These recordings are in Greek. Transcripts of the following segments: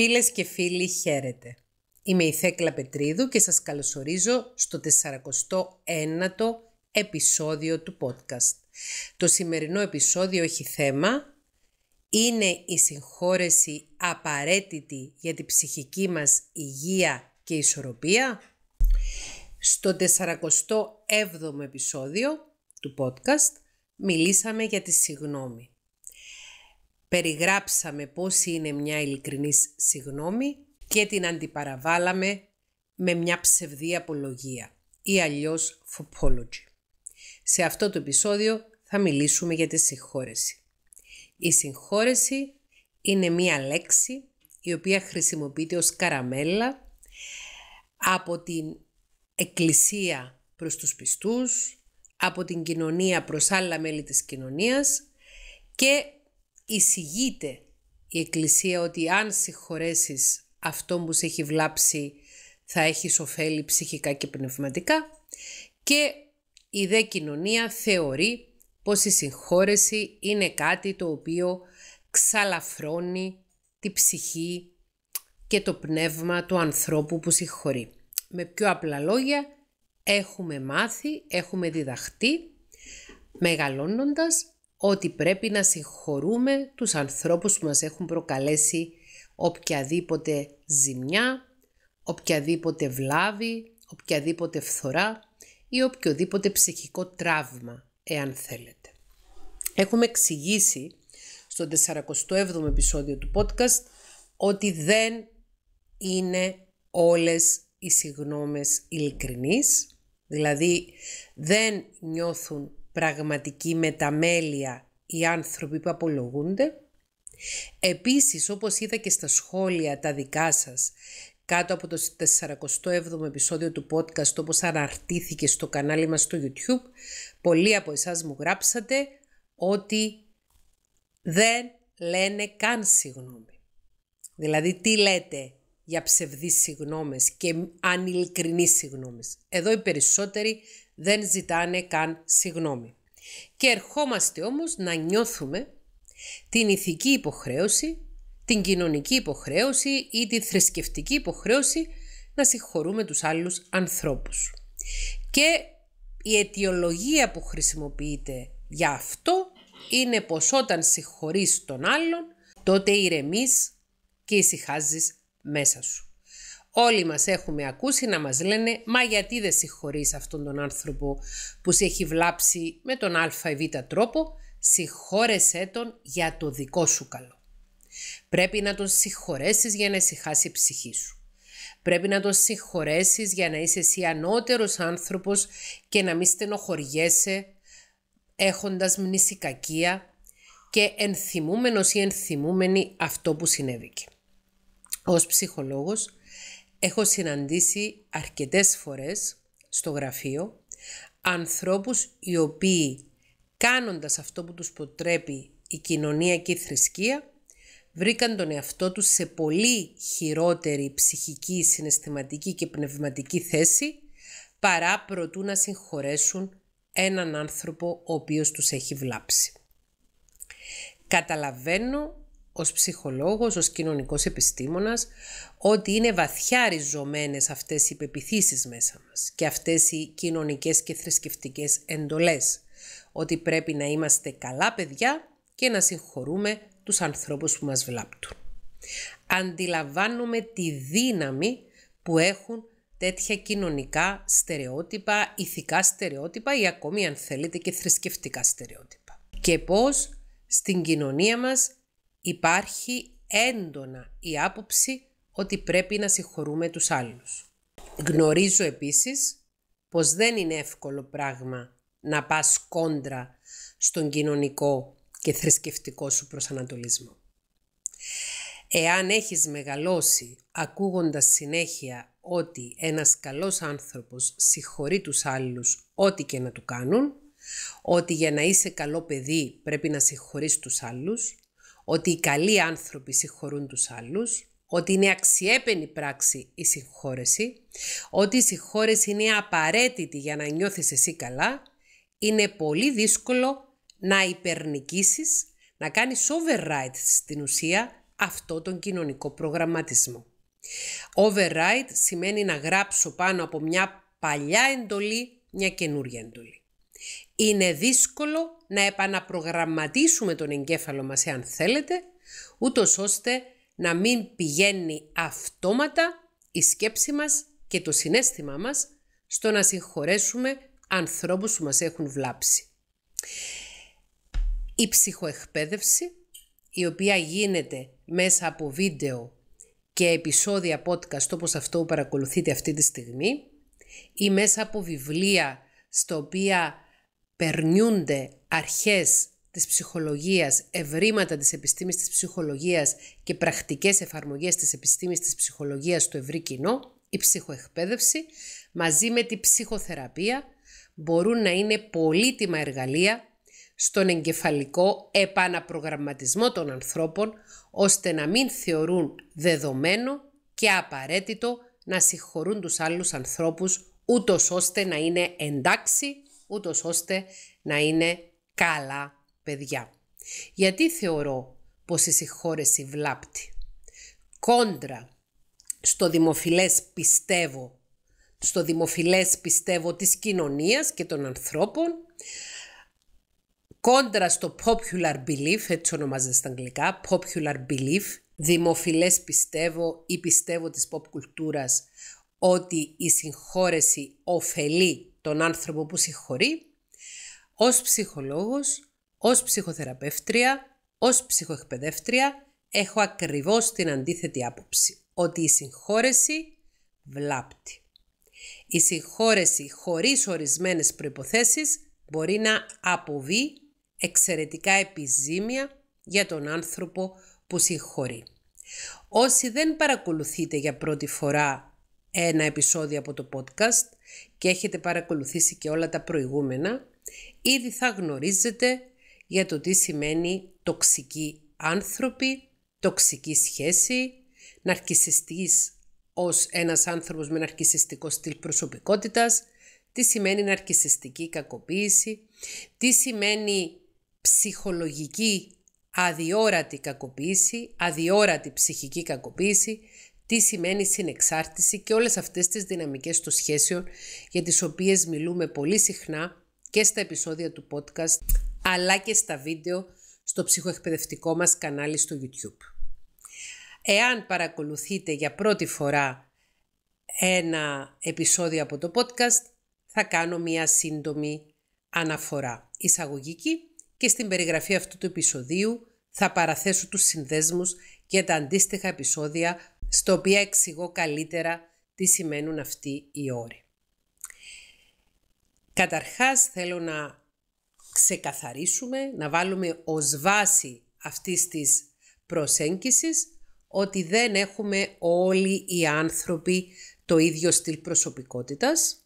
Φίλες και φίλοι, χαίρετε. Είμαι η Θέκλα Πετρίδου και σας καλωσορίζω στο 49ο επεισόδιο του podcast. Το σημερινό επεισόδιο έχει θέμα «Είναι η συγχώρεση απαραίτητη για τη ψυχική μας υγεία και ισορροπία» Στο 47ο επεισόδιο του podcast μιλήσαμε για τη συγνώμη περιγράψαμε πώς είναι μια ειλικρινής συγνώμη και την αντιπαραβάλαμε με μια ψευδή απολογία ή αλλιώς φοπόλογη. Σε αυτό το επεισόδιο θα μιλήσουμε για τη συγχώρεση. Η συγχώρεση είναι μία λέξη η οποία χρησιμοποιείται ως καραμέλα από την εκκλησία προς τους πιστούς, από την κοινωνία προς άλλα μέλη της κοινωνίας και εισηγείται η Εκκλησία ότι αν συγχωρέσεις αυτόν που σε έχει βλάψει θα έχεις ωφέλη ψυχικά και πνευματικά και η δε κοινωνία θεωρεί πως η συγχώρεση είναι κάτι το οποίο ξαλαφρώνει τη ψυχή και το πνεύμα του ανθρώπου που συγχωρεί. Με πιο απλά λόγια έχουμε μάθει, έχουμε διδαχτεί μεγαλώνοντας ότι πρέπει να συγχωρούμε τους ανθρώπους που μας έχουν προκαλέσει οποιαδήποτε ζημιά, οποιαδήποτε βλάβη, οποιαδήποτε φθορά ή οποιοδήποτε ψυχικό τραύμα, εάν θέλετε. Έχουμε εξηγήσει στο 47ο επεισόδιο του podcast ότι δεν είναι όλες οι συγνώμες ειλικρινείς, δηλαδή δεν νιώθουν πραγματική μεταμέλεια οι άνθρωποι που απολογούνται. Επίσης, όπως είδα και στα σχόλια τα δικά σας, κάτω από το 47ο επεισόδιο του podcast όπως αναρτήθηκε στο κανάλι μας στο YouTube, πολλοί από εσάς μου γράψατε ότι δεν λένε καν συγγνώμη. Δηλαδή τι λέτε για ψευδείς συγγνώμες και ανηλικρινείς συγγνώμες. Εδώ οι περισσότεροι δεν ζητάνε καν συγνώμη. Και ερχόμαστε όμως να νιώθουμε την ηθική υποχρέωση, την κοινωνική υποχρέωση ή την θρησκευτική υποχρέωση να συγχωρούμε τους άλλους ανθρώπους. Και η αιτιολογία που χρησιμοποιείται για αυτό είναι πως όταν συγχωρείς τον άλλον, τότε ηρεμείς και ησυχάζεις μέσα σου. Όλοι μας έχουμε ακούσει να μας λένε «Μα γιατί δεν συγχωρείς αυτόν τον άνθρωπο που σε έχει βλάψει με τον α ή β τρόπο, συγχώρεσέ τον για το δικό σου καλό». Πρέπει να τον συγχωρέσεις για να ησυχάσει η ψυχή σου. Πρέπει να τον συγχωρέσεις για να είσαι εσύ ανώτερος άνθρωπος και να μην στενοχωριέσαι έχοντας μνησικακία και ενθυμούμενος ή ενθυμούμενη αυτό που συνέβηκε. Ως ψυχολόγος Έχω συναντήσει αρκετές φορές στο γραφείο ανθρώπους οι οποίοι κάνοντας αυτό που τους προτρέπει η κοινωνία και η θρησκεία βρήκαν τον εαυτό τους σε πολύ χειρότερη ψυχική, συναισθηματική και πνευματική θέση παρά προτού να συγχωρέσουν έναν άνθρωπο ο οποίος τους έχει βλάψει. Καταλαβαίνω ως ψυχολόγος, ως κοινωνικός επιστήμονας, ότι είναι βαθιά ριζωμένες αυτές οι πεπιθήσεις μέσα μας και αυτές οι κοινωνικές και θρησκευτικές εντολές, ότι πρέπει να είμαστε καλά παιδιά και να συγχωρούμε τους ανθρώπους που μας βλάπτουν. Αντιλαμβάνουμε τη δύναμη που έχουν τέτοια κοινωνικά στερεότυπα, ηθικά στερεότυπα ή ακόμη αν θέλετε και θρησκευτικά στερεότυπα. Και πώς στην κοινωνία μας Υπάρχει έντονα η άποψη ότι πρέπει να συγχωρούμε τους άλλους. Γνωρίζω επίσης πως δεν είναι εύκολο πράγμα να πας κόντρα στον κοινωνικό και θρησκευτικό σου προσανατολισμό. Εάν έχεις μεγαλώσει ακούγοντας συνέχεια ότι ένας καλός άνθρωπος συγχωρεί τους άλλους ό,τι και να του κάνουν, ότι για να είσαι καλό παιδί πρέπει να συγχωρείς τους άλλους, ότι οι καλοί άνθρωποι συγχωρούν τους άλλους, ότι είναι αξιέπαινη πράξη η συγχώρεση, ότι η συγχώρεση είναι απαραίτητη για να νιώθεις εσύ καλά, είναι πολύ δύσκολο να υπερνικήσεις, να κάνεις override στην ουσία αυτό τον κοινωνικό προγραμματισμό. Override σημαίνει να γράψω πάνω από μια παλιά εντολή μια καινούργια εντολή. Είναι δύσκολο να επαναπρογραμματίσουμε τον εγκέφαλο μας, εάν θέλετε, ούτως ώστε να μην πηγαίνει αυτόματα η σκέψη μας και το συνέστημά μας στο να συγχωρέσουμε ανθρώπους που μας έχουν βλάψει. Η ψυχοεκπαίδευση, η οποία γίνεται μέσα από βίντεο και επεισόδια podcast όπως αυτό που παρακολουθείτε αυτή τη στιγμή ή μέσα από βιβλία στο οποία περνιούνται αρχές της ψυχολογίας, ευρήματα της επιστήμης της ψυχολογίας και πρακτικές εφαρμογές της επιστήμης της ψυχολογίας στο ευρύ κοινό, η ψυχοεκπαίδευση μαζί με τη ψυχοθεραπεία μπορούν να είναι πολύτιμα εργαλεία στον εγκεφαλικό επαναπρογραμματισμό των ανθρώπων, ώστε να μην θεωρούν δεδομένο και απαραίτητο να συγχωρούν τους άλλους ανθρώπους, ούτως ώστε να είναι εντάξει ούτως ώστε να είναι καλά παιδιά. Γιατί θεωρώ πως η συγχώρεση βλάπτει. Κόντρα στο δημοφιλές πιστεύω, στο δημοφιλές πιστεύω της κοινωνίας και των ανθρώπων, κόντρα στο popular belief, έτσι ονομάζεται στα αγγλικά, popular belief, δημοφιλές πιστεύω ή πιστεύω της pop κουλτούρας ότι η συγχώρεση ωφελεί τον άνθρωπο που συγχωρεί, ως ψυχολόγος, ως ψυχοθεραπεύτρια, ως ψυχοεκπαιδεύτρια, έχω ακριβώς την αντίθετη άποψη, ότι η συγχώρεση βλάπτει. Η συγχώρεση χωρίς ορισμένες προϋποθέσεις μπορεί να αποβεί εξαιρετικά επιζήμια για τον άνθρωπο που συγχωρεί. Όσοι δεν παρακολουθείτε για πρώτη φορά ένα επεισόδιο από το podcast και έχετε παρακολουθήσει και όλα τα προηγούμενα, ήδη θα γνωρίζετε για το τι σημαίνει τοξικοί άνθρωποι, τοξική σχέση, ναρκισιστής ως ένας άνθρωπος με ναρκισιστικό στυλ προσωπικότητας, τι σημαίνει ναρκισιστική κακοποίηση, τι σημαίνει ψυχολογική αδιόρατη κακοποίηση, αδιόρατη ψυχική κακοποίηση, τι σημαίνει συνεξάρτηση και όλες αυτές τις δυναμικές των σχέσεων για τις οποίες μιλούμε πολύ συχνά και στα επεισόδια του podcast αλλά και στα βίντεο στο ψυχοεκπαιδευτικό μας κανάλι στο YouTube. Εάν παρακολουθείτε για πρώτη φορά ένα επεισόδιο από το podcast, θα κάνω μία σύντομη αναφορά εισαγωγική και στην περιγραφή αυτού του επεισοδίου θα παραθέσω τους συνδέσμους για τα αντίστοιχα επεισόδια στο οποίο εξηγώ καλύτερα τι σημαίνουν αυτοί οι όροι. Καταρχάς θέλω να ξεκαθαρίσουμε, να βάλουμε ως βάση αυτής της προσέγγισης ότι δεν έχουμε όλοι οι άνθρωποι το ίδιο στυλ προσωπικότητας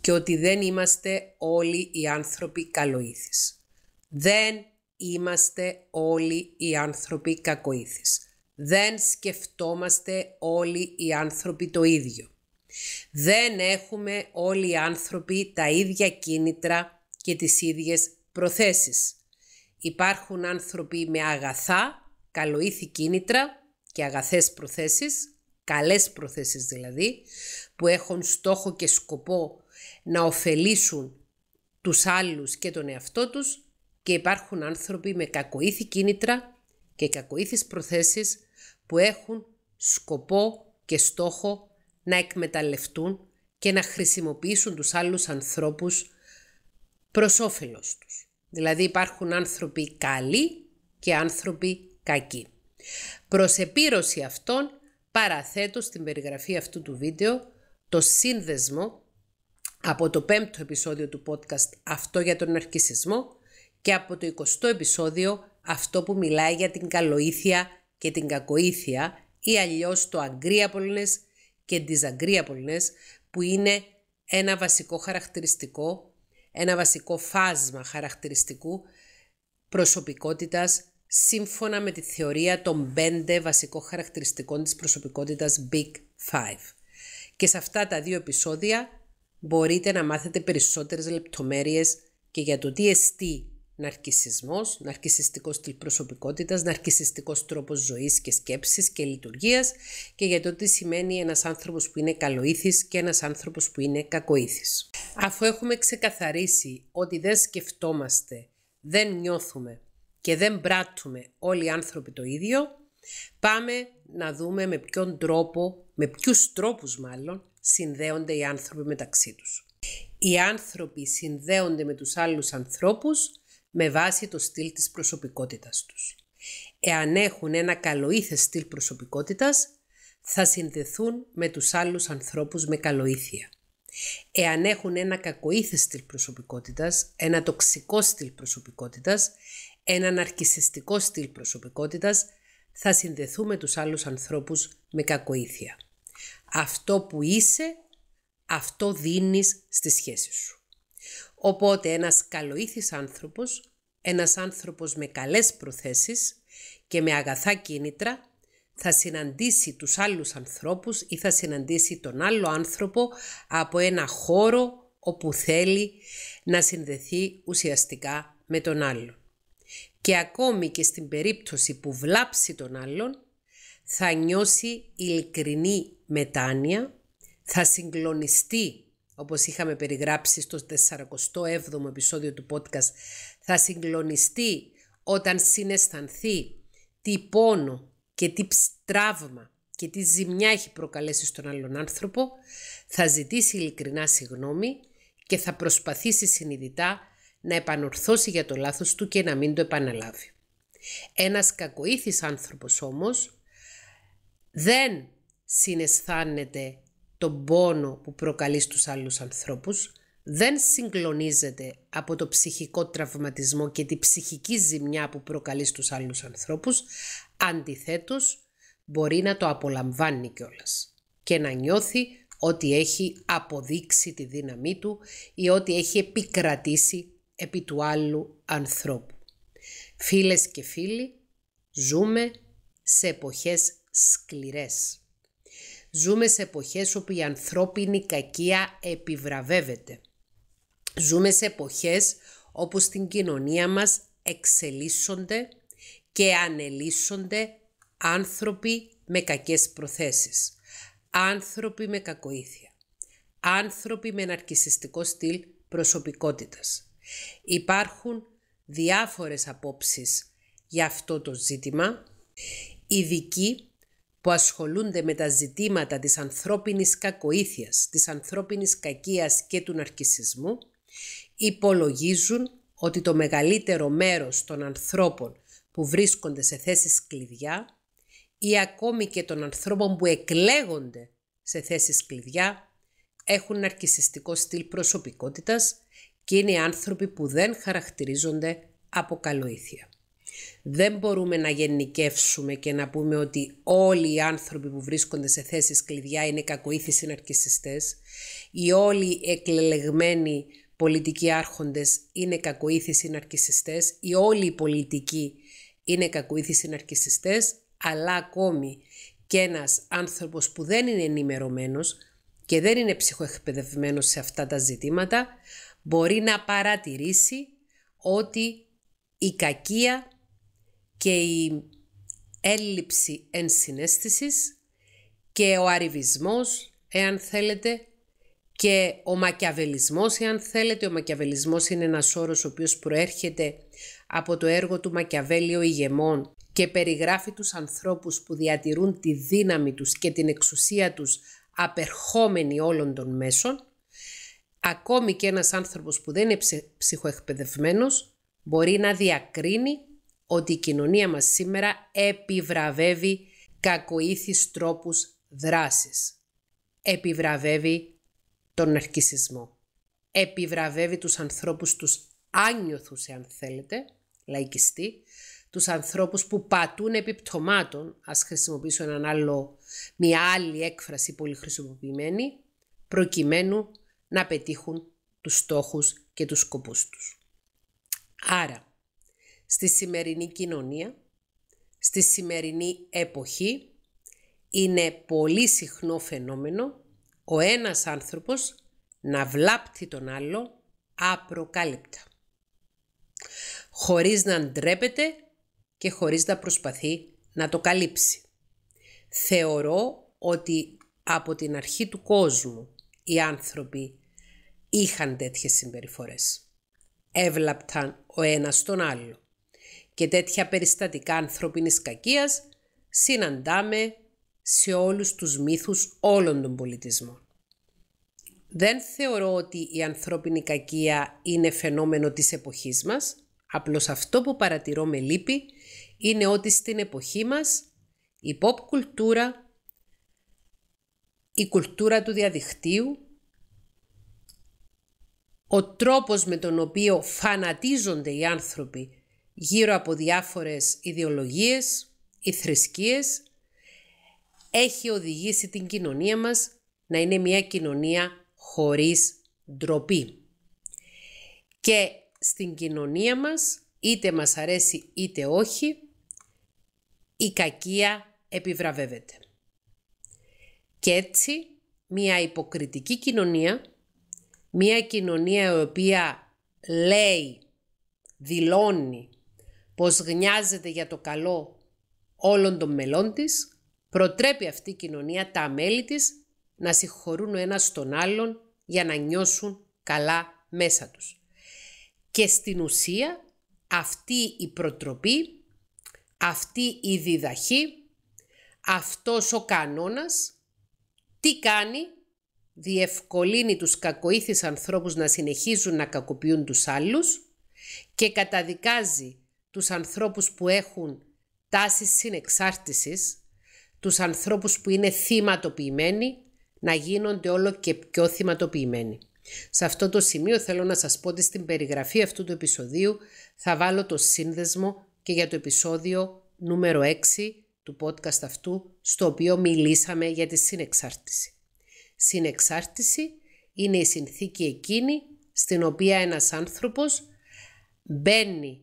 και ότι δεν είμαστε όλοι οι άνθρωποι καλοήθης. Δεν είμαστε όλοι οι άνθρωποι κακοήθης. Δεν σκεφτόμαστε όλοι οι άνθρωποι το ίδιο. Δεν έχουμε όλοι οι άνθρωποι τα ίδια κίνητρα και τις ίδιες προθέσεις. Υπάρχουν άνθρωποι με αγαθά, καλοήθη κίνητρα και αγαθές προθέσεις, καλές προθέσεις δηλαδή, που έχουν στόχο και σκοπό να ωφελήσουν τους άλλους και τον εαυτό τους και υπάρχουν άνθρωποι με κακοήθη κίνητρα και κακοήθης προθέσεις που έχουν σκοπό και στόχο να εκμεταλλευτούν και να χρησιμοποιήσουν τους άλλους ανθρώπους προς όφελος τους. Δηλαδή υπάρχουν άνθρωποι καλοί και άνθρωποι κακοί. Προς επίρρωση αυτών παραθέτω στην περιγραφή αυτού του βίντεο το σύνδεσμο από το πέμπτο επεισόδιο του podcast «Αυτό για τον ναρκισισμό» και από το 20 επεισόδιο «Αυτό που μιλάει για την καλοήθεια και την κακοήθεια ή αλλιώς το agreeableness και disagreeableness που είναι ένα βασικό χαρακτηριστικό, ένα βασικό φάσμα χαρακτηριστικού προσωπικότητας σύμφωνα με τη θεωρία των πέντε βασικών χαρακτηριστικών της προσωπικότητας Big Five. Και σε αυτά τα δύο επεισόδια μπορείτε να μάθετε περισσότερες λεπτομέρειες και για το τι εστί ναρκισισμός, ναρκισιστικός τη προσωπικότητας, ναρκισιστικός τρόπος ζωής και σκέψης και λειτουργίας και για το τι σημαίνει ένας άνθρωπος που είναι καλοήθης και ένας άνθρωπος που είναι κακοήθης. Αφού έχουμε ξεκαθαρίσει ότι δεν σκεφτόμαστε, δεν νιώθουμε και δεν πράττουμε όλοι οι άνθρωποι το ίδιο, πάμε να δούμε με ποιον τρόπο, με ποιους τρόπους μάλλον, συνδέονται οι άνθρωποι μεταξύ τους. Οι άνθρωποι συνδέονται με τους άλλους ανθρώπους με βάση το στυλ της προσωπικότητας τους. Εάν έχουν ένα καλοήθες στυλ προσωπικότητας, θα συνδεθούν με τους άλλους ανθρώπους με καλοήθεια. Εάν έχουν ένα κακοήθες στυλ προσωπικότητας, ένα τοξικό στυλ προσωπικότητας, ένα αρκισιστικό στυλ προσωπικότητας, θα συνδεθούν με τους άλλους ανθρώπους με κακοήθεια. Αυτό που είσαι, αυτό δίνεις στη σχέση σου. Οπότε ένας καλοήθης άνθρωπος, ένας άνθρωπος με καλές προθέσεις και με αγαθά κίνητρα θα συναντήσει τους άλλους ανθρώπους ή θα συναντήσει τον άλλο άνθρωπο από ένα χώρο όπου θέλει να συνδεθεί ουσιαστικά με τον άλλο. Και ακόμη και στην περίπτωση που βλάψει τον άλλον, θα νιώσει ειλικρινή μετάνοια, θα συγκλονιστεί όπως είχαμε περιγράψει στο 47ο επεισόδιο του podcast, θα συγκλονιστεί όταν συναισθανθεί τι πόνο και τι τραύμα και τι ζημιά έχει προκαλέσει στον άλλον άνθρωπο, θα ζητήσει ειλικρινά συγγνώμη και θα προσπαθήσει συνειδητά να επανορθώσει για το λάθος του και να μην το επαναλάβει. Ένας κακοήθης άνθρωπος όμως δεν συναισθάνεται τον πόνο που προκαλεί στους άλλους ανθρώπους, δεν συγκλονίζεται από το ψυχικό τραυματισμό και τη ψυχική ζημιά που προκαλεί στους άλλους ανθρώπους, αντιθέτως μπορεί να το απολαμβάνει κιόλας και να νιώθει ότι έχει αποδείξει τη δύναμή του ή ότι έχει επικρατήσει επί του άλλου ανθρώπου. Φίλες και φίλοι, ζούμε σε εποχές σκληρές. Ζούμε σε εποχές όπου η ανθρώπινη κακία επιβραβεύεται. Ζούμε σε εποχές όπου στην κοινωνία μας εξελίσσονται και ανελίσσονται άνθρωποι με κακές προθέσεις, άνθρωποι με κακοήθεια, άνθρωποι με ναρκισιστικό στυλ προσωπικότητας. Υπάρχουν διάφορες απόψεις για αυτό το ζήτημα. Ειδικοί που ασχολούνται με τα ζητήματα της ανθρώπινης κακοήθειας, της ανθρώπινης κακίας και του ναρκισισμού, υπολογίζουν ότι το μεγαλύτερο μέρος των ανθρώπων που βρίσκονται σε θέσεις κλειδιά ή ακόμη και των ανθρώπων που εκλέγονται σε θέσεις κλειδιά έχουν ναρκισιστικό στυλ προσωπικότητας και είναι άνθρωποι που δεν χαρακτηρίζονται από καλοήθεια. Δεν μπορούμε να γενικεύσουμε και να πούμε ότι όλοι οι άνθρωποι που βρίσκονται σε θέσεις κλειδιά είναι κακοήθης συναρκισιστές ή όλοι οι εκλελεγμένοι πολιτικοί άρχοντες είναι κακοήθης συναρκισιστές ή όλοι οι πολιτικοί είναι κακοήθης συναρκισιστές, αλλά ακόμη και ένας άνθρωπος που δεν είναι ενημερωμένος και δεν είναι ψυχοεκπαιδευμένος σε αυτά τα ζητήματα, μπορεί να παρατηρήσει ότι η κακία και η έλλειψη ενσυναίσθησης και ο αριβισμός, εάν θέλετε, και ο μακιαβελισμός, εάν θέλετε. Ο μακιαβελισμός είναι ένας όρος ο οποίος προέρχεται από το έργο του Μακιαβέλιο ηγεμών και περιγράφει τους ανθρώπους που διατηρούν τη δύναμη τους και την εξουσία τους απερχόμενοι όλων των μέσων. Ακόμη και ένας άνθρωπος που δεν είναι ψυχοεκπαιδευμένος μπορεί να διακρίνει ότι η κοινωνία μας σήμερα επιβραβεύει κακοήθης τρόπους δράσης. Επιβραβεύει τον αρκισισμό. Επιβραβεύει τους ανθρώπους τους άνιωθους, εάν θέλετε, λαϊκιστή, τους ανθρώπους που πατούν επιπτωμάτων, ας χρησιμοποιήσω έναν άλλο, μια άλλη έκφραση πολύ χρησιμοποιημένη, προκειμένου να πετύχουν τους στόχους και τους σκοπούς τους. Άρα, στη σημερινή κοινωνία, στη σημερινή εποχή, είναι πολύ συχνό φαινόμενο ο ένας άνθρωπος να βλάπτει τον άλλο απροκάλυπτα. Χωρίς να ντρέπεται και χωρίς να προσπαθεί να το καλύψει. Θεωρώ ότι από την αρχή του κόσμου οι άνθρωποι είχαν τέτοιες συμπεριφορές. Έβλαπταν ο ένας τον άλλο και τέτοια περιστατικά ανθρώπινης κακίας συναντάμε σε όλους τους μύθους όλων των πολιτισμών. Δεν θεωρώ ότι η ανθρώπινη κακία είναι φαινόμενο της εποχής μας, απλώς αυτό που παρατηρώ με λύπη είναι ότι στην εποχή μας η pop κουλτούρα, η κουλτούρα του διαδικτύου, ο τρόπος με τον οποίο φανατίζονται οι άνθρωποι γύρω από διάφορες ιδεολογίες ή θρησκείες έχει οδηγήσει την κοινωνία μας να είναι μια κοινωνία χωρίς ντροπή. Και στην κοινωνία μας, είτε μας αρέσει είτε όχι, η κακία επιβραβεύεται. Και έτσι, μια υποκριτική κοινωνία, μια κοινωνία η οποία λέει, δηλώνει πως γνιάζεται για το καλό όλων των μελών της, προτρέπει αυτή η κοινωνία τα μέλη της να συγχωρούν ο ένας τον άλλον για να νιώσουν καλά μέσα τους. Και στην ουσία αυτή η προτροπή, αυτή η διδαχή, αυτός ο κανόνας, τι κάνει, διευκολύνει τους κακοήθεις ανθρώπους να συνεχίζουν να κακοποιούν τους άλλους και καταδικάζει τους ανθρώπους που έχουν τάσεις συνεξάρτησης, τους ανθρώπους που είναι θυματοποιημένοι, να γίνονται όλο και πιο θυματοποιημένοι. Σε αυτό το σημείο θέλω να σας πω ότι στην περιγραφή αυτού του επεισοδίου θα βάλω το σύνδεσμο και για το επεισόδιο νούμερο 6 του podcast αυτού, στο οποίο μιλήσαμε για τη συνεξάρτηση. Συνεξάρτηση είναι η συνθήκη εκείνη στην οποία ένας άνθρωπος μπαίνει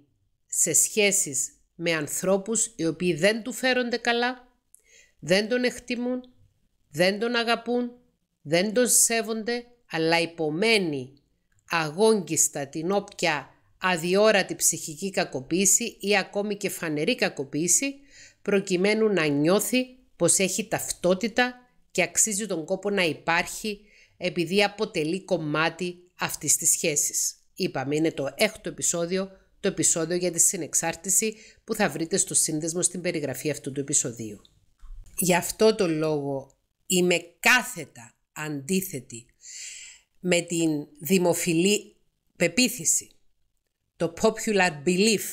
σε σχέσεις με ανθρώπους οι οποίοι δεν του φέρονται καλά, δεν τον εκτιμούν, δεν τον αγαπούν, δεν τον σέβονται, αλλά υπομένει αγόγγιστα την όποια αδιόρατη ψυχική κακοποίηση ή ακόμη και φανερή κακοποίηση, προκειμένου να νιώθει πως έχει ταυτότητα και αξίζει τον κόπο να υπάρχει επειδή αποτελεί κομμάτι αυτής της σχέσης. Είπαμε, είναι το έκτο επεισόδιο το επεισόδιο για τη συνεξάρτηση που θα βρείτε στο σύνδεσμο στην περιγραφή αυτού του επεισοδίου. Γι' αυτό το λόγο είμαι κάθετα αντίθετη με την δημοφιλή πεποίθηση, το popular belief,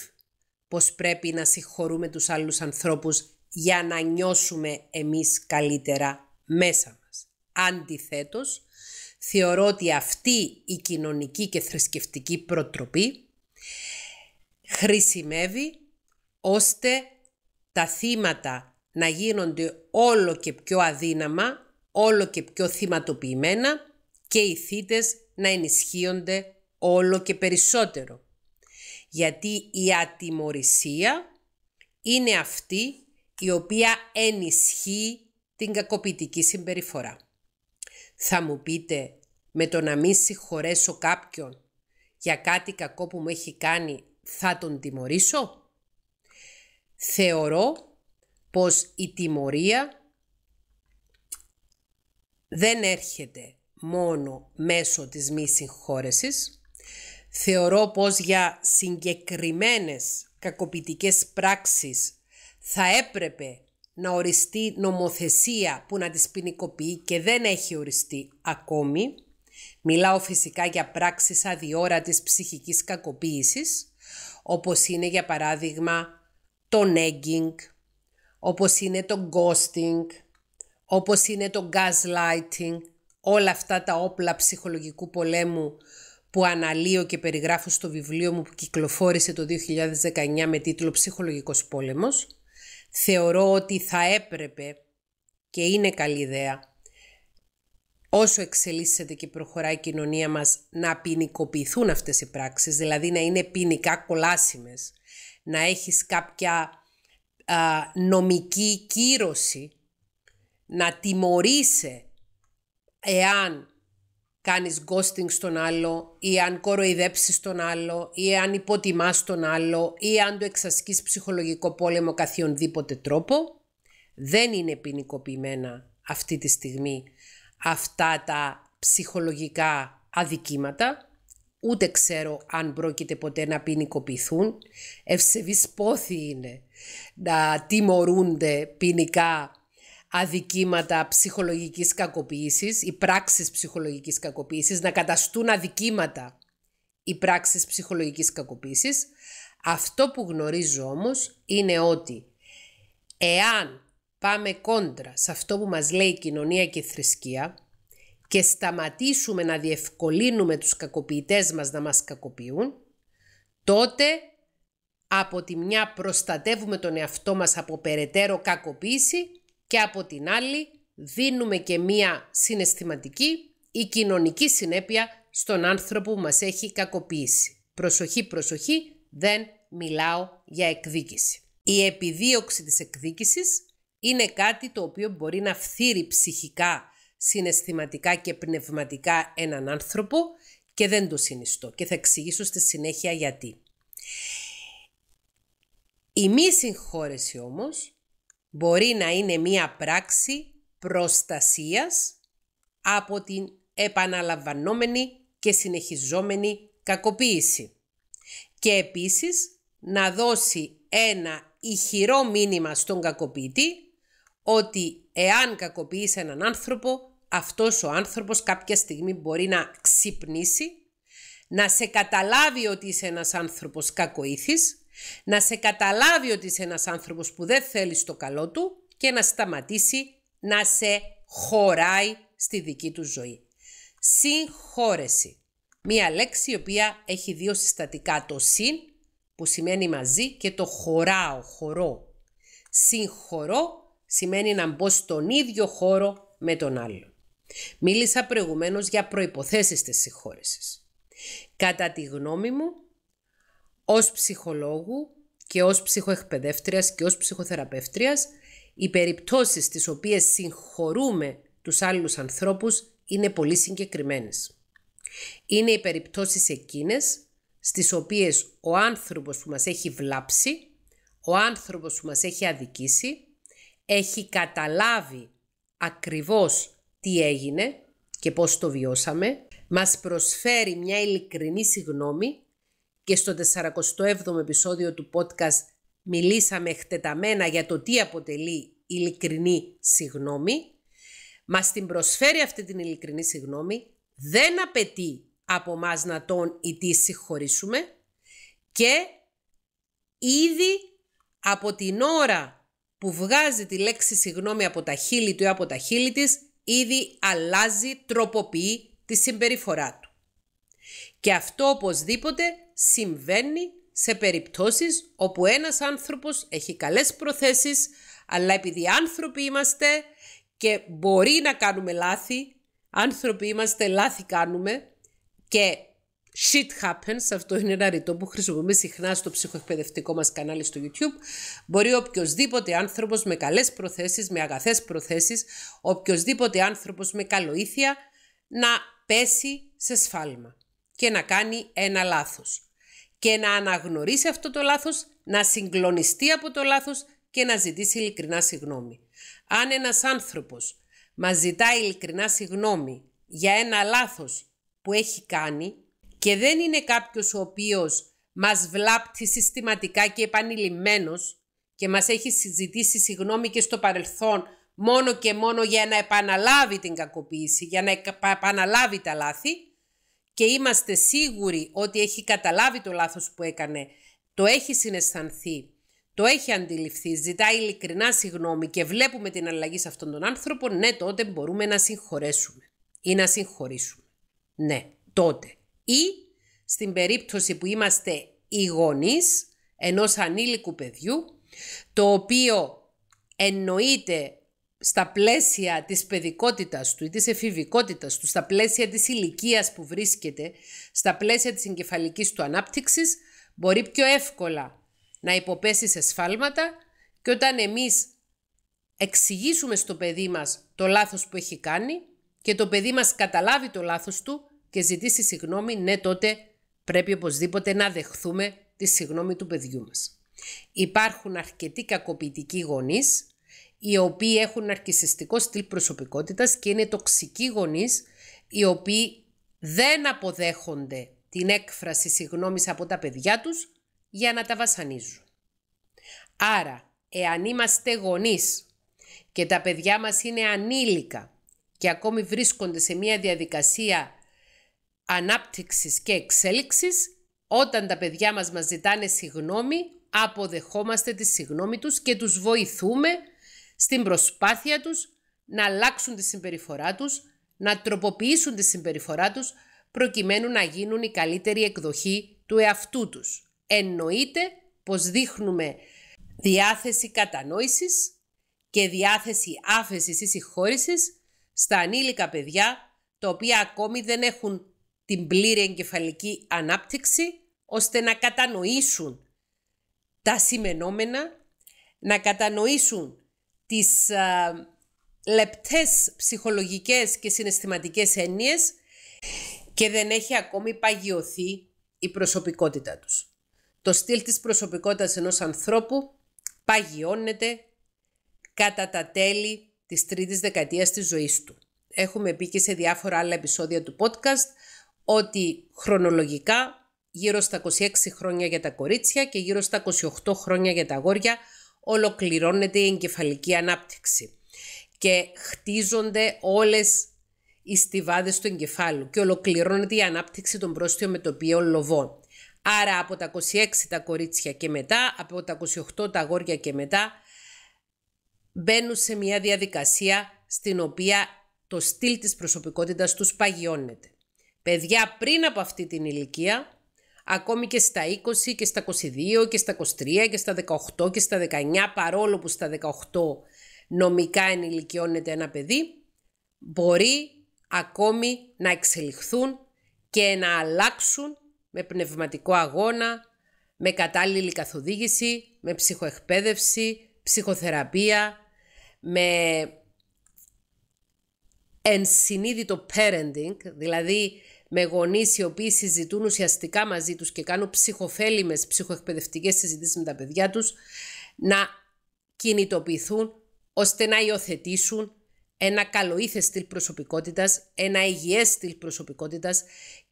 πως πρέπει να συγχωρούμε τους άλλους ανθρώπους για να νιώσουμε εμείς καλύτερα μέσα μας. Αντιθέτως, θεωρώ ότι αυτή η κοινωνική και θρησκευτική προτροπή χρησιμεύει ώστε τα θύματα να γίνονται όλο και πιο αδύναμα, όλο και πιο θυματοποιημένα και οι θύτες να ενισχύονται όλο και περισσότερο. Γιατί η ατιμορρησία είναι αυτή η οποία ενισχύει την κακοποιητική συμπεριφορά. Θα μου πείτε με το να μην συγχωρέσω κάποιον για κάτι κακό που μου έχει κάνει θα τον τιμωρήσω. Θεωρώ πως η τιμωρία δεν έρχεται μόνο μέσω της μη συγχώρεσης. Θεωρώ πως για συγκεκριμένες κακοποιητικές πράξεις θα έπρεπε να οριστεί νομοθεσία που να τις ποινικοποιεί και δεν έχει οριστεί ακόμη. Μιλάω φυσικά για πράξεις αδιόρατης ψυχικής κακοποίησης όπως είναι για παράδειγμα το nagging, όπως είναι το ghosting, όπως είναι το gaslighting, όλα αυτά τα όπλα ψυχολογικού πολέμου που αναλύω και περιγράφω στο βιβλίο μου που κυκλοφόρησε το 2019 με τίτλο «Ψυχολογικός πόλεμος», θεωρώ ότι θα έπρεπε και είναι καλή ιδέα όσο εξελίσσεται και προχωράει η κοινωνία μας να ποινικοποιηθούν αυτές οι πράξεις, δηλαδή να είναι ποινικά κολάσιμες, να έχεις κάποια α, νομική κύρωση, να τιμωρείσαι εάν κάνεις ghosting στον άλλο ή αν κοροϊδέψεις τον άλλο ή αν υποτιμάς τον άλλο ή αν του εξασκείς ψυχολογικό πόλεμο καθιονδήποτε τρόπο, δεν είναι ποινικοποιημένα αυτή τη στιγμή αυτά τα ψυχολογικά αδικήματα, ούτε ξέρω αν πρόκειται ποτέ να ποινικοποιηθούν. Ευσεβείς πόθη είναι να τιμωρούνται ποινικά αδικήματα ψυχολογικής κακοποίησης, ή πράξεις ψυχολογικής κακοποίησης, να καταστούν αδικήματα οι πράξεις ψυχολογικής κακοποίησης. Αυτό που γνωρίζω όμως είναι ότι εάν πάμε κόντρα σε αυτό που μας λέει η κοινωνία και η θρησκεία και σταματήσουμε να διευκολύνουμε τους κακοποιητές μας να μας κακοποιούν, τότε από τη μια προστατεύουμε τον εαυτό μας από περαιτέρω κακοποίηση και από την άλλη δίνουμε και μία συναισθηματική ή κοινωνική συνέπεια στον άνθρωπο που μας έχει κακοποίησει. Προσοχή, προσοχή, δεν μιλάω για εκδίκηση. Η επιδίωξη της εκδίκησης είναι κάτι το οποίο μπορεί να φθείρει ψυχικά, συναισθηματικά και πνευματικά έναν άνθρωπο και δεν το συνιστώ και θα εξηγήσω στη συνέχεια γιατί. Η μη συγχώρεση όμως μπορεί να είναι μία πράξη προστασίας από την επαναλαμβανόμενη και συνεχιζόμενη κακοποίηση και επίσης να δώσει ένα ηχηρό μήνυμα στον κακοποιητή ότι εάν κακοποιείς έναν άνθρωπο, αυτός ο άνθρωπος κάποια στιγμή μπορεί να ξυπνήσει, να σε καταλάβει ότι είσαι ένας άνθρωπος κακοήθης, να σε καταλάβει ότι είσαι ένας άνθρωπος που δεν θέλεις το καλό του και να σταματήσει να σε χωράει στη δική του ζωή. Συγχώρεση. Μία λέξη η οποία έχει δύο συστατικά. Το συν που σημαίνει μαζί και το χωράω, χωρώ. Συγχωρώ σημαίνει να μπω στον ίδιο χώρο με τον άλλον. Μίλησα προηγουμένως για προϋποθέσεις της συγχώρεσης. Κατά τη γνώμη μου, ως ψυχολόγου και ως ψυχοεκπαιδεύτριας και ως ψυχοθεραπεύτριας, οι περιπτώσεις τις οποίες συγχωρούμε τους άλλους ανθρώπους είναι πολύ συγκεκριμένες. Είναι οι περιπτώσεις εκείνες στις οποίες ο άνθρωπος που μας έχει βλάψει, ο άνθρωπος που μας έχει αδικήσει, έχει καταλάβει ακριβώς τι έγινε και πώς το βιώσαμε, μας προσφέρει μια ειλικρινή συγνώμη και στο 47ο επεισόδιο του podcast μιλήσαμε εκτεταμένα για το τι αποτελεί ειλικρινή συγνώμη. Μας την προσφέρει αυτή την ειλικρινή συγνώμη, δεν απαιτεί από μας να τον ή τη συγχωρήσουμε και ήδη από την ώρα που βγάζει τη λέξη συγγνώμη από τα χείλη του ή από τα χείλη της, ήδη αλλάζει, τροποποιεί τη συμπεριφορά του. Και αυτό οπωσδήποτε συμβαίνει σε περιπτώσεις όπου ένας άνθρωπος έχει καλές προθέσεις, αλλά επειδή άνθρωποι είμαστε και μπορεί να κάνουμε λάθη, άνθρωποι είμαστε, λάθη κάνουμε και Shit happens, αυτό είναι ένα ρητό που χρησιμοποιούμε συχνά στο ψυχοεκπαιδευτικό μας κανάλι στο YouTube. Μπορεί οποιοδήποτε άνθρωπος με καλές προθέσεις, με αγαθές προθέσεις, οποιοδήποτε άνθρωπος με καλοήθεια να πέσει σε σφάλμα και να κάνει ένα λάθος. Και να αναγνωρίσει αυτό το λάθος, να συγκλονιστεί από το λάθος και να ζητήσει ειλικρινά συγγνώμη. Αν ένας άνθρωπος μας ζητάει ειλικρινά συγγνώμη για ένα λάθος που έχει κάνει, και δεν είναι κάποιος ο οποίος μας βλάπτει συστηματικά και επανειλημμένος και μας έχει συζητήσει συγγνώμη και στο παρελθόν μόνο και μόνο για να επαναλάβει την κακοποίηση, για να επαναλάβει τα λάθη και είμαστε σίγουροι ότι έχει καταλάβει το λάθος που έκανε, το έχει συναισθανθεί, το έχει αντιληφθεί, ζητάει ειλικρινά συγγνώμη και βλέπουμε την αλλαγή σε αυτόν τον άνθρωπο, ναι τότε μπορούμε να συγχωρέσουμε ή να συγχωρήσουμε. Ναι, τότε ή στην περίπτωση που είμαστε οι γονείς ενός ανήλικου παιδιού, το οποίο εννοείται στα πλαίσια της παιδικότητας του ή της εφηβικότητας του, στα πλαίσια της ηλικίας που βρίσκεται, στα πλαίσια της εγκεφαλικής του ανάπτυξης, μπορεί πιο εύκολα να υποπέσει σε σφάλματα και όταν εμείς εξηγήσουμε στο παιδί μας το λάθος που έχει κάνει και το παιδί μας καταλάβει το λάθος του, και ζητήσει συγγνώμη, ναι τότε πρέπει οπωσδήποτε να δεχθούμε τη συγγνώμη του παιδιού μας. Υπάρχουν αρκετοί κακοποιητικοί γονείς, οι οποίοι έχουν αρκισιστικό στυλ προσωπικότητας και είναι τοξικοί γονείς, οι οποίοι δεν αποδέχονται την έκφραση συγγνώμης από τα παιδιά τους για να τα βασανίζουν. Άρα, εάν είμαστε γονείς και τα παιδιά μας είναι ανήλικα και ακόμη βρίσκονται σε μια διαδικασία ανάπτυξης και εξέλιξης, όταν τα παιδιά μας μας ζητάνε συγνώμη, αποδεχόμαστε τη συγνώμη τους και τους βοηθούμε στην προσπάθεια τους να αλλάξουν τη συμπεριφορά τους, να τροποποιήσουν τη συμπεριφορά τους, προκειμένου να γίνουν η καλύτερη εκδοχή του εαυτού τους. Εννοείται πως δείχνουμε διάθεση κατανόησης και διάθεση άφεσης ή συγχώρησης στα ανήλικα παιδιά, τα οποία ακόμη δεν έχουν την πλήρη εγκεφαλική ανάπτυξη ώστε να κατανοήσουν τα σημενόμενα, να κατανοήσουν τις α, λεπτές ψυχολογικές και συναισθηματικές έννοιες και δεν έχει ακόμη παγιωθεί η προσωπικότητα τους. Το στυλ της προσωπικότητας ενός ανθρώπου παγιώνεται κατά τα τέλη της τρίτης δεκαετίας της ζωής του. Έχουμε πει και σε διάφορα άλλα επεισόδια του podcast ότι χρονολογικά γύρω στα 26 χρόνια για τα κορίτσια και γύρω στα 28 χρόνια για τα αγόρια ολοκληρώνεται η εγκεφαλική ανάπτυξη και χτίζονται όλες οι στιβάδες του εγκεφάλου και ολοκληρώνεται η ανάπτυξη των πρόστιων με το λοβών. Άρα από τα 26 τα κορίτσια και μετά, από τα 28 τα αγόρια και μετά, μπαίνουν σε μια διαδικασία στην οποία το στυλ της προσωπικότητας τους παγιώνεται. Παιδιά πριν από αυτή την ηλικία, ακόμη και στα 20 και στα 22 και στα 23 και στα 18 και στα 19, παρόλο που στα 18 νομικά ενηλικιώνεται ένα παιδί, μπορεί ακόμη να εξελιχθούν και να αλλάξουν με πνευματικό αγώνα, με κατάλληλη καθοδήγηση, με ψυχοεκπαίδευση, ψυχοθεραπεία, με ενσυνείδητο parenting, δηλαδή με γονείς οι οποίοι συζητούν ουσιαστικά μαζί τους και κάνουν ψυχοφέλιμες ψυχοεκπαιδευτικές συζητήσεις με τα παιδιά τους, να κινητοποιηθούν ώστε να υιοθετήσουν ένα καλοήθε στυλ προσωπικότητας, ένα υγιές στυλ προσωπικότητας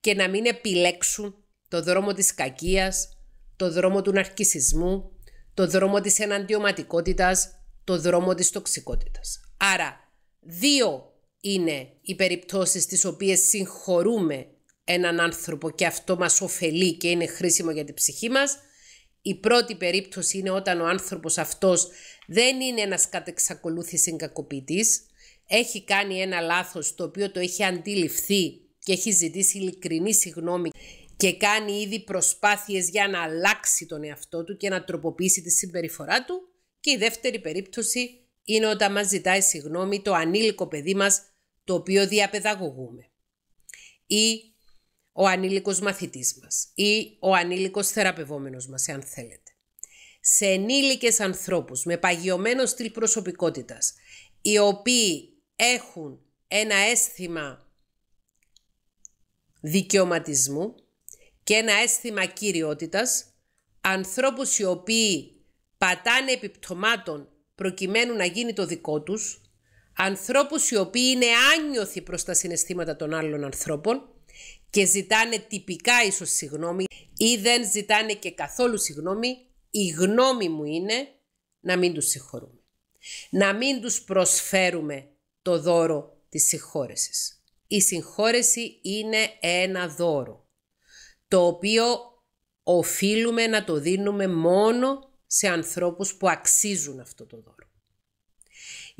και να μην επιλέξουν το δρόμο της κακίας, το δρόμο του ναρκισισμού, το δρόμο της εναντιωματικότητας, το δρόμο της τοξικότητας. Άρα, δύο είναι οι περιπτώσεις τις οποίες συγχωρούμε έναν άνθρωπο και αυτό μας ωφελεί και είναι χρήσιμο για την ψυχή μας. Η πρώτη περίπτωση είναι όταν ο άνθρωπος αυτός δεν είναι ένας κατεξακολούθης συγκακοποιητής, έχει κάνει ένα λάθος το οποίο το έχει αντιληφθεί και έχει ζητήσει ειλικρινή συγγνώμη και κάνει ήδη προσπάθειες για να αλλάξει τον εαυτό του και να τροποποιήσει τη συμπεριφορά του. Και η δεύτερη περίπτωση είναι όταν μας ζητάει συγγνώμη το ανήλικο παιδί μας το οποίο διαπαιδαγωγούμε ή ο ανήλικος μαθητής μας ή ο ανήλικος θεραπευόμενος μας, εάν θέλετε. Σε ενήλικες ανθρώπους με παγιωμένο στυλ προσωπικότητας, οι οποίοι έχουν ένα αίσθημα δικαιωματισμού και ένα αίσθημα κυριότητας, ανθρώπους οι οποίοι πατάνε επιπτωμάτων προκειμένου να γίνει το δικό τους, ανθρώπους οι οποίοι είναι άνιωθοι προς τα συναισθήματα των άλλων ανθρώπων και ζητάνε τυπικά ίσως συγγνώμη ή δεν ζητάνε και καθόλου συγγνώμη, η γνώμη μου είναι να μην τους συγχωρούμε. Να μην τους προσφέρουμε το δώρο της συγχώρεσης. Η συγχώρεση είναι ένα δώρο, το οποίο οφείλουμε να το δίνουμε μόνο σε ανθρώπους που αξίζουν αυτό το δώρο.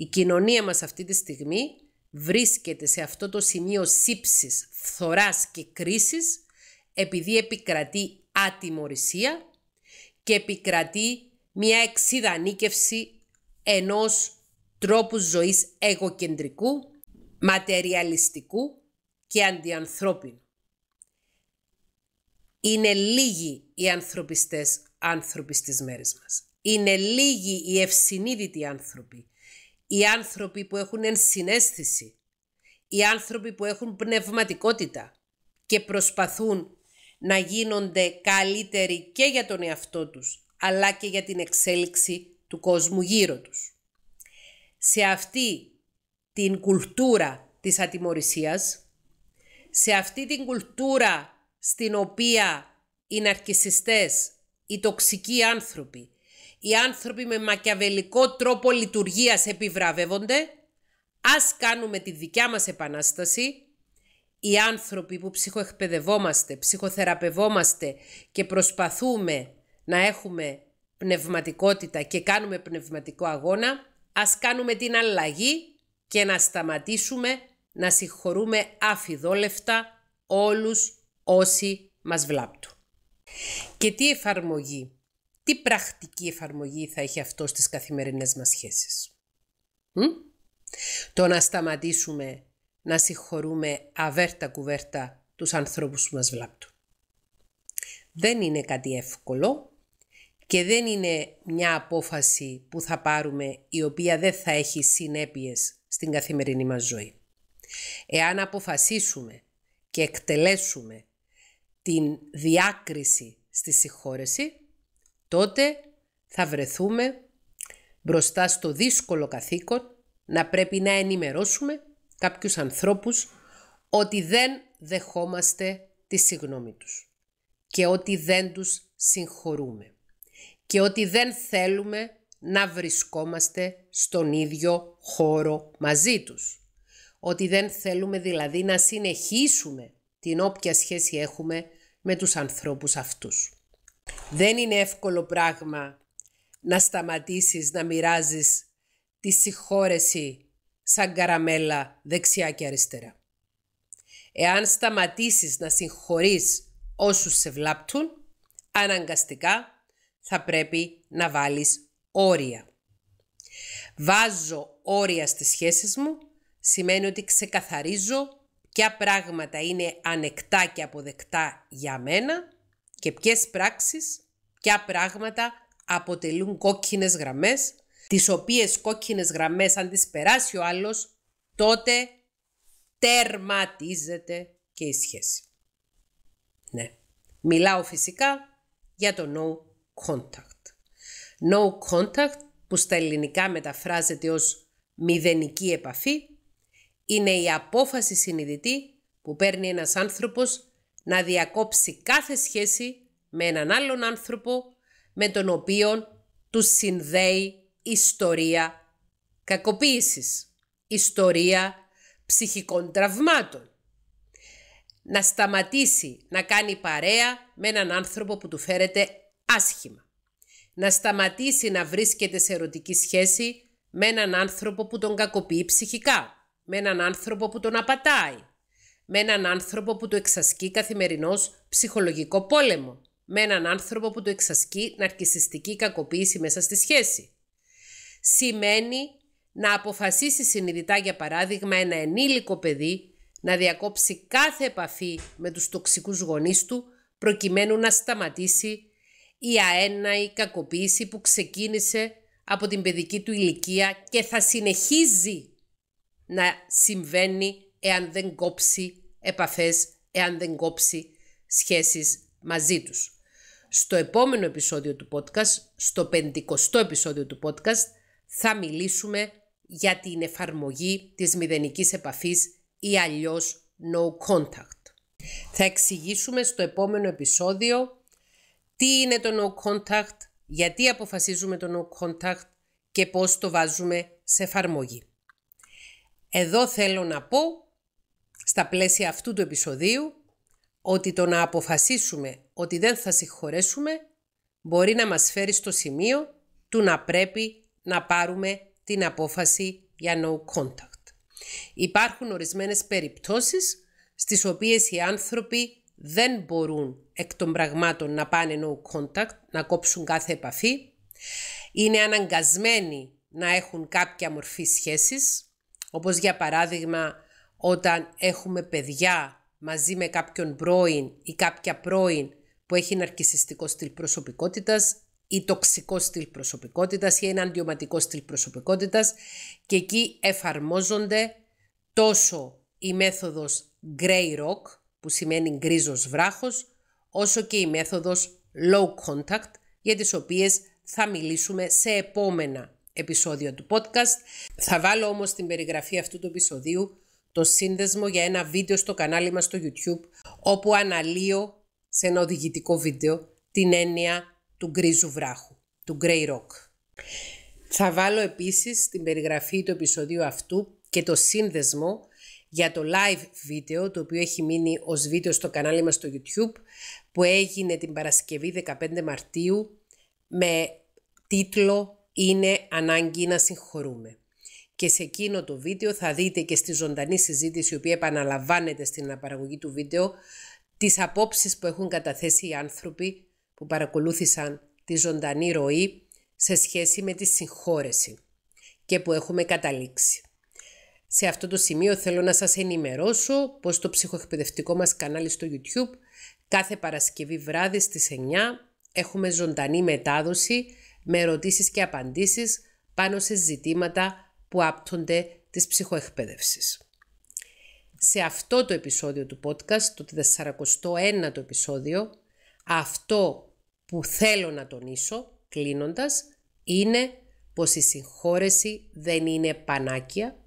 Η κοινωνία μας αυτή τη στιγμή βρίσκεται σε αυτό το σημείο σύψης, φθοράς και κρίσης επειδή επικρατεί ατιμορρησία και επικρατεί μια εξειδανίκευση ενός τρόπου ζωής εγωκεντρικού, ματεριαλιστικού και αντιανθρώπινου. Είναι λίγοι οι ανθρωπιστές άνθρωποι στις μέρες μας. Είναι λίγοι οι ευσυνείδητοι άνθρωποι οι άνθρωποι που έχουν ενσυναίσθηση, οι άνθρωποι που έχουν πνευματικότητα και προσπαθούν να γίνονται καλύτεροι και για τον εαυτό τους, αλλά και για την εξέλιξη του κόσμου γύρω τους. Σε αυτή την κουλτούρα της ατιμορρησίας, σε αυτή την κουλτούρα στην οποία οι ναρκισιστές, οι τοξικοί άνθρωποι, οι άνθρωποι με μακιαβελικό τρόπο λειτουργίας επιβραβεύονται, ας κάνουμε τη δικιά μας επανάσταση, οι άνθρωποι που ψυχοεκπαιδευόμαστε, ψυχοθεραπευόμαστε και προσπαθούμε να έχουμε πνευματικότητα και κάνουμε πνευματικό αγώνα, ας κάνουμε την αλλαγή και να σταματήσουμε να συγχωρούμε αφιδόλευτα όλους όσοι μας βλάπτουν. Και τι εφαρμογή τι πρακτική εφαρμογή θα έχει αυτό στις καθημερινές μας σχέσεις. Μ? Το να σταματήσουμε να συγχωρούμε αβέρτα κουβέρτα τους ανθρώπους που μας βλάπτουν. Δεν είναι κάτι εύκολο και δεν είναι μια απόφαση που θα πάρουμε η οποία δεν θα έχει συνέπειες στην καθημερινή μας ζωή. Εάν αποφασίσουμε και εκτελέσουμε την διάκριση στη συγχώρεση, τότε θα βρεθούμε μπροστά στο δύσκολο καθήκον να πρέπει να ενημερώσουμε κάποιους ανθρώπους ότι δεν δεχόμαστε τη συγνώμη τους και ότι δεν τους συγχωρούμε και ότι δεν θέλουμε να βρισκόμαστε στον ίδιο χώρο μαζί τους. Ότι δεν θέλουμε δηλαδή να συνεχίσουμε την όποια σχέση έχουμε με τους ανθρώπους αυτούς. Δεν είναι εύκολο πράγμα να σταματήσεις να μοιράζεις τη συγχώρεση σαν καραμέλα δεξιά και αριστερά. Εάν σταματήσεις να συγχωρείς όσους σε βλάπτουν, αναγκαστικά θα πρέπει να βάλεις όρια. Βάζω όρια στις σχέσεις μου, σημαίνει ότι ξεκαθαρίζω ποια πράγματα είναι ανεκτά και αποδεκτά για μένα και ποιες πράξεις, ποια πράγματα αποτελούν κόκκινες γραμμές, τις οποίες κόκκινες γραμμές αν τις περάσει ο άλλος, τότε τερματίζεται και η σχέση. Ναι, μιλάω φυσικά για το no contact. No contact που στα ελληνικά μεταφράζεται ως μηδενική επαφή, είναι η απόφαση συνειδητή που παίρνει ένας άνθρωπος να διακόψει κάθε σχέση με έναν άλλον άνθρωπο με τον οποίο του συνδέει ιστορία κακοποίησης, ιστορία ψυχικών τραυμάτων. Να σταματήσει να κάνει παρέα με έναν άνθρωπο που του φέρεται άσχημα. Να σταματήσει να βρίσκεται σε ερωτική σχέση με έναν άνθρωπο που τον κακοποιεί ψυχικά, με έναν άνθρωπο που τον απατάει, με έναν άνθρωπο που του εξασκεί καθημερινός ψυχολογικό πόλεμο, με έναν άνθρωπο που του εξασκεί ναρκισιστική κακοποίηση μέσα στη σχέση. Σημαίνει να αποφασίσει συνειδητά για παράδειγμα ένα ενήλικο παιδί να διακόψει κάθε επαφή με τους τοξικούς γονείς του προκειμένου να σταματήσει η αέναη κακοποίηση που ξεκίνησε από την παιδική του ηλικία και θα συνεχίζει να συμβαίνει εάν δεν κόψει επαφές εάν δεν κόψει σχέσεις μαζί τους. Στο επόμενο επεισόδιο του podcast, στο 50 επεισόδιο του podcast, θα μιλήσουμε για την εφαρμογή της μηδενικής επαφής ή αλλιώς no contact. Θα εξηγήσουμε στο επόμενο επεισόδιο τι είναι το no contact, γιατί αποφασίζουμε το no contact και πώς το βάζουμε σε εφαρμογή. Εδώ θέλω να πω στα πλαίσια αυτού του επεισοδίου ότι το να αποφασίσουμε ότι δεν θα συγχωρέσουμε μπορεί να μας φέρει στο σημείο του να πρέπει να πάρουμε την απόφαση για no contact. Υπάρχουν ορισμένες περιπτώσεις στις οποίες οι άνθρωποι δεν μπορούν εκ των πραγμάτων να πάνε no contact, να κόψουν κάθε επαφή. Είναι αναγκασμένοι να έχουν κάποια μορφή σχέσης, όπως για παράδειγμα όταν έχουμε παιδιά μαζί με κάποιον πρώην ή κάποια πρώην που έχει ναρκισιστικό στυλ προσωπικότητας ή τοξικό στυλ προσωπικότητας ή ένα αντιωματικό στυλ προσωπικότητας και εκεί εφαρμόζονται τόσο η μέθοδος grey rock που σημαίνει γκρίζος βράχος όσο και η μέθοδος low contact για τις οποίες θα μιλήσουμε σε επόμενα επεισόδια του podcast. Θα βάλω όμως την περιγραφή αυτού του επεισοδίου το σύνδεσμο για ένα βίντεο στο κανάλι μας στο YouTube όπου αναλύω σε ένα οδηγητικό βίντεο την έννοια του γκρίζου βράχου, του grey rock. Θα βάλω επίσης την περιγραφή του επεισοδίου αυτού και το σύνδεσμο για το live βίντεο το οποίο έχει μείνει ως βίντεο στο κανάλι μας στο YouTube που έγινε την Παρασκευή 15 Μαρτίου με τίτλο «Είναι ανάγκη να συγχωρούμε» και σε εκείνο το βίντεο θα δείτε και στη ζωντανή συζήτηση η οποία επαναλαμβάνεται στην απαραγωγή του βίντεο τις απόψεις που έχουν καταθέσει οι άνθρωποι που παρακολούθησαν τη ζωντανή ροή σε σχέση με τη συγχώρεση και που έχουμε καταλήξει. Σε αυτό το σημείο θέλω να σας ενημερώσω πως το ψυχοεκπαιδευτικό μας κανάλι στο YouTube κάθε Παρασκευή βράδυ στις 9 έχουμε ζωντανή μετάδοση με ερωτήσεις και απαντήσεις πάνω σε ζητήματα που άπτονται της ψυχοεκπαίδευσης. Σε αυτό το επεισόδιο του podcast, το 41ο επεισόδιο, αυτό που θέλω να τονίσω, κλείνοντας, είναι πως η συγχώρεση δεν είναι πανάκια.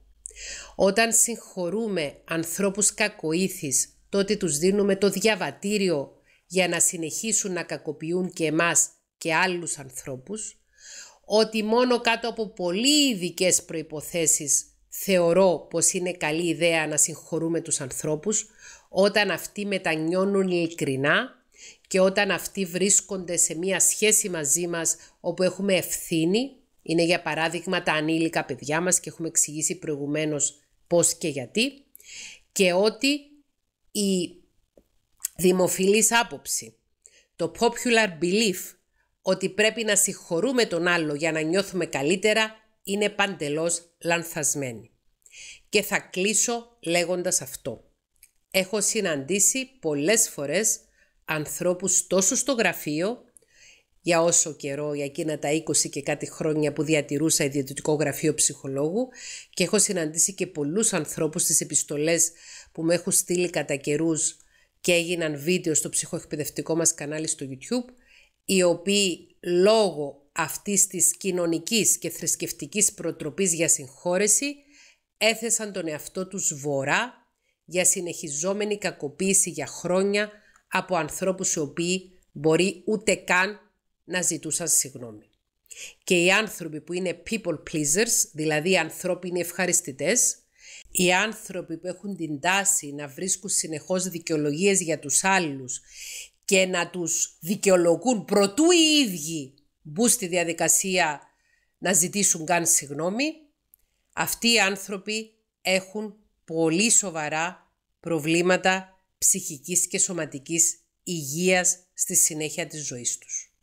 Όταν συγχωρούμε ανθρώπους κακοήθης, τότε τους δίνουμε το διαβατήριο για να συνεχίσουν να κακοποιούν και εμάς και άλλους ανθρώπους ότι μόνο κάτω από πολύ ειδικές προϋποθέσεις θεωρώ πως είναι καλή ιδέα να συγχωρούμε τους ανθρώπους όταν αυτοί μετανιώνουν ειλικρινά και όταν αυτοί βρίσκονται σε μία σχέση μαζί μας όπου έχουμε ευθύνη, είναι για παράδειγμα τα ανήλικα παιδιά μας και έχουμε εξηγήσει προηγουμένως πώς και γιατί, και ότι η δημοφιλής άποψη, το popular belief ότι πρέπει να συγχωρούμε τον άλλο για να νιώθουμε καλύτερα είναι παντελώς λανθασμένη. Και θα κλείσω λέγοντας αυτό. Έχω συναντήσει πολλές φορές ανθρώπους τόσο στο γραφείο, για όσο καιρό, για εκείνα τα 20 και κάτι χρόνια που διατηρούσα ιδιωτικό γραφείο ψυχολόγου και έχω συναντήσει και πολλούς ανθρώπους στις επιστολές που με έχουν στείλει κατά καιρούς και έγιναν βίντεο στο ψυχοεκπαιδευτικό μας κανάλι στο YouTube οι οποίοι λόγω αυτής της κοινωνικής και θρησκευτικής προτροπής για συγχώρεση έθεσαν τον εαυτό τους βορρά για συνεχιζόμενη κακοποίηση για χρόνια από ανθρώπους οι οποίοι μπορεί ούτε καν να ζητούσαν συγγνώμη. Και οι άνθρωποι που είναι people pleasers, δηλαδή οι ανθρώπινοι ευχαριστητές, οι άνθρωποι που έχουν την τάση να βρίσκουν συνεχώς δικαιολογίες για τους άλλους και να τους δικαιολογούν προτού οι ίδιοι μπουν στη διαδικασία να ζητήσουν καν συγγνώμη, αυτοί οι άνθρωποι έχουν πολύ σοβαρά προβλήματα ψυχικής και σωματικής υγείας στη συνέχεια της ζωής τους.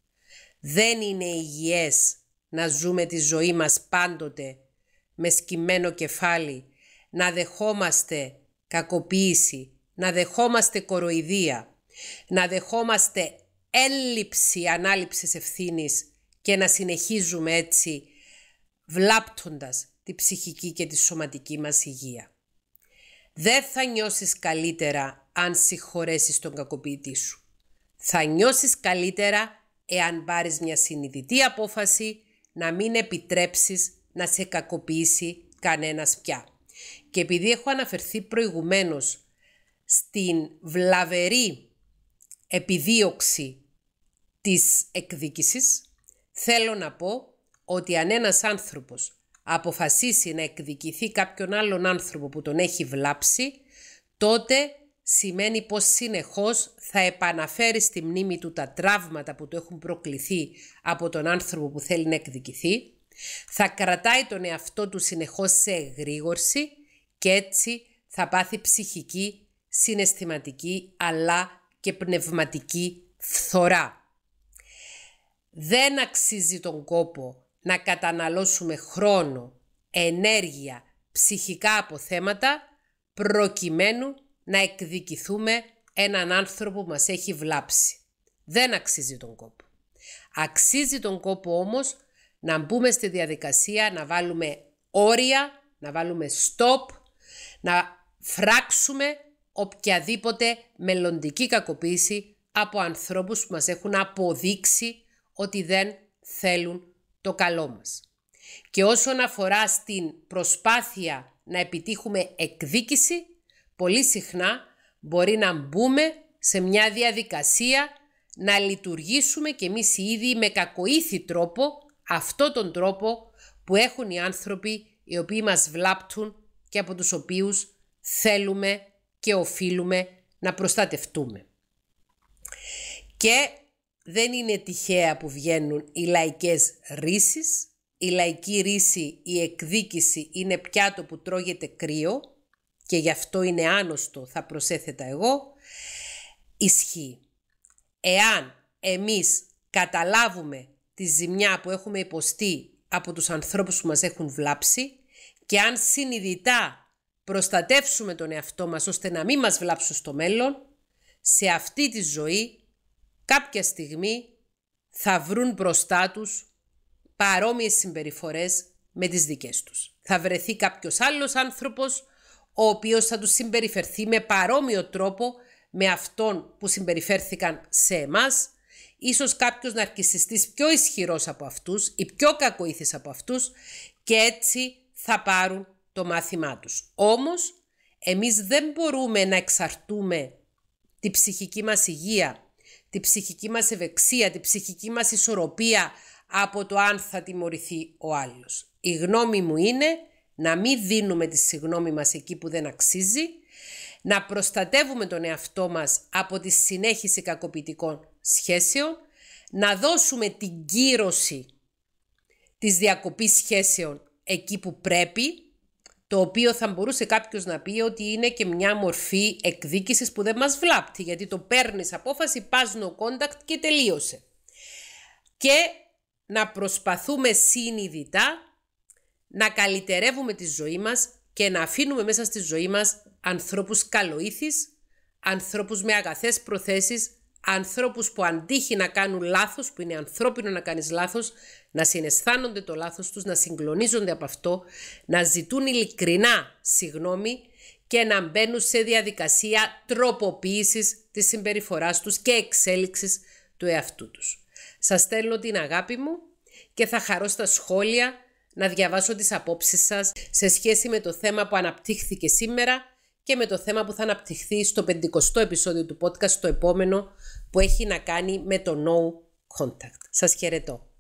Δεν είναι υγιές να ζούμε τη ζωή μας πάντοτε με σκυμμένο κεφάλι, να δεχόμαστε κακοποίηση, να δεχόμαστε κοροϊδία, να δεχόμαστε έλλειψη ανάληψης ευθύνης και να συνεχίζουμε έτσι βλάπτοντας τη ψυχική και τη σωματική μας υγεία. Δεν θα νιώσεις καλύτερα αν συγχωρέσεις τον κακοποιητή σου. Θα νιώσεις καλύτερα εάν πάρεις μια συνειδητή απόφαση να μην επιτρέψεις να σε κακοποιήσει κανένας πια. Και επειδή έχω αναφερθεί προηγουμένως στην βλαβερή επιδίωξη της εκδίκησης, θέλω να πω ότι αν ένας άνθρωπος αποφασίσει να εκδικηθεί κάποιον άλλον άνθρωπο που τον έχει βλάψει, τότε σημαίνει πως συνεχώς θα επαναφέρει στη μνήμη του τα τραύματα που του έχουν προκληθεί από τον άνθρωπο που θέλει να εκδικηθεί, θα κρατάει τον εαυτό του συνεχώς σε εγρήγορση και έτσι θα πάθει ψυχική, συναισθηματική αλλά και πνευματική φθορά. Δεν αξίζει τον κόπο να καταναλώσουμε χρόνο, ενέργεια, ψυχικά αποθέματα προκειμένου να εκδικηθούμε έναν άνθρωπο που μας έχει βλάψει. Δεν αξίζει τον κόπο. Αξίζει τον κόπο όμως να μπούμε στη διαδικασία, να βάλουμε όρια, να βάλουμε stop, να φράξουμε οποιαδήποτε μελλοντική κακοποίηση από ανθρώπους που μας έχουν αποδείξει ότι δεν θέλουν το καλό μας. Και όσον αφορά στην προσπάθεια να επιτύχουμε εκδίκηση, πολύ συχνά μπορεί να μπούμε σε μια διαδικασία να λειτουργήσουμε και εμείς οι ίδιοι με κακοήθη τρόπο, αυτό τον τρόπο που έχουν οι άνθρωποι οι οποίοι μας βλάπτουν και από τους οποίους θέλουμε και οφείλουμε να προστατευτούμε. Και δεν είναι τυχαία που βγαίνουν οι λαϊκές ρίσεις. Η λαϊκή ρίση, η εκδίκηση είναι πιάτο που τρώγεται κρύο και γι' αυτό είναι άνοστο, θα προσέθετα εγώ, ισχύει. Εάν εμείς καταλάβουμε τη ζημιά που έχουμε υποστεί από τους ανθρώπους που μας έχουν βλάψει και αν συνειδητά προστατεύσουμε τον εαυτό μας ώστε να μην μας βλάψουν στο μέλλον, σε αυτή τη ζωή κάποια στιγμή θα βρουν μπροστά τους παρόμοιες συμπεριφορές με τις δικές τους. Θα βρεθεί κάποιος άλλος άνθρωπος ο οποίος θα τους συμπεριφερθεί με παρόμοιο τρόπο με αυτόν που συμπεριφέρθηκαν σε εμάς, ίσως κάποιος ναρκισιστής πιο ισχυρός από αυτούς ή πιο κακοήθης από αυτούς και έτσι θα πάρουν το μάθημά τους. Όμως, εμείς δεν μπορούμε να εξαρτούμε τη ψυχική μας υγεία, τη ψυχική μας ευεξία, τη ψυχική μας ισορροπία από το αν θα τιμωρηθεί ο άλλος. Η γνώμη μου είναι να μην δίνουμε τη συγνώμη μας εκεί που δεν αξίζει, να προστατεύουμε τον εαυτό μας από τη συνέχιση κακοποιητικών σχέσεων, να δώσουμε την κύρωση της διακοπής σχέσεων εκεί που πρέπει, το οποίο θα μπορούσε κάποιος να πει ότι είναι και μια μορφή εκδίκησης που δεν μας βλάπτει, γιατί το παίρνεις απόφαση, πας no contact και τελείωσε. Και να προσπαθούμε συνειδητά να καλυτερεύουμε τη ζωή μας και να αφήνουμε μέσα στη ζωή μας ανθρώπους καλοήθης, ανθρώπους με αγαθές προθέσεις, ανθρώπους που αντίχει να κάνουν λάθος, που είναι ανθρώπινο να κάνεις λάθος, να συναισθάνονται το λάθος τους, να συγκλονίζονται από αυτό, να ζητούν ειλικρινά συγγνώμη και να μπαίνουν σε διαδικασία τροποποίησης της συμπεριφοράς τους και εξέλιξης του εαυτού τους. Σας στέλνω την αγάπη μου και θα χαρώ στα σχόλια να διαβάσω τις απόψεις σας σε σχέση με το θέμα που αναπτύχθηκε σήμερα και με το θέμα που θα αναπτυχθεί στο 50ο επεισόδιο του podcast το επόμενο που έχει να κάνει με το no contact. Σας χαιρετώ.